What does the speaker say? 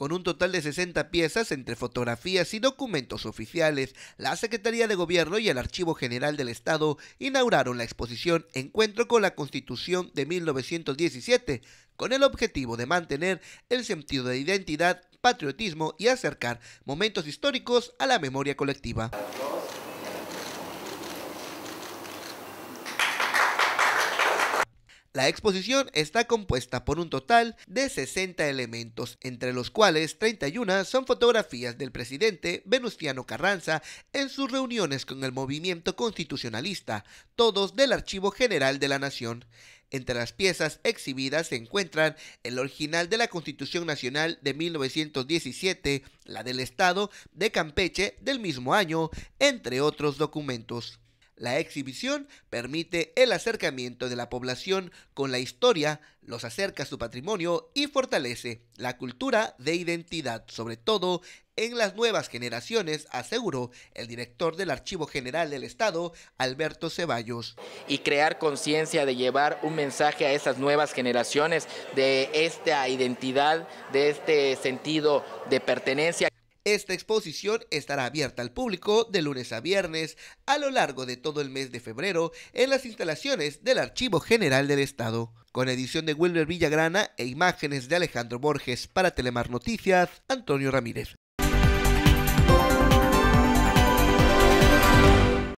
Con un total de 60 piezas entre fotografías y documentos oficiales, la Secretaría de Gobierno y el Archivo General del Estado inauguraron la exposición Encuentro con la Constitución de 1917, con el objetivo de mantener el sentido de identidad, patriotismo y acercar momentos históricos a la memoria colectiva. La exposición está compuesta por un total de 60 elementos, entre los cuales 31 son fotografías del presidente Venustiano Carranza en sus reuniones con el movimiento constitucionalista, todos del Archivo General de la Nación. Entre las piezas exhibidas se encuentran el original de la Constitución Nacional de 1917, la del Estado de Campeche del mismo año, entre otros documentos. La exhibición permite el acercamiento de la población con la historia, los acerca a su patrimonio y fortalece la cultura de identidad, sobre todo en las nuevas generaciones, aseguró el director del Archivo General del Estado, Alberto Ceballos. Y crear conciencia de llevar un mensaje a esas nuevas generaciones de esta identidad, de este sentido de pertenencia esta exposición estará abierta al público de lunes a viernes a lo largo de todo el mes de febrero en las instalaciones del Archivo General del Estado. Con edición de Wilmer Villagrana e imágenes de Alejandro Borges para Telemar Noticias, Antonio Ramírez.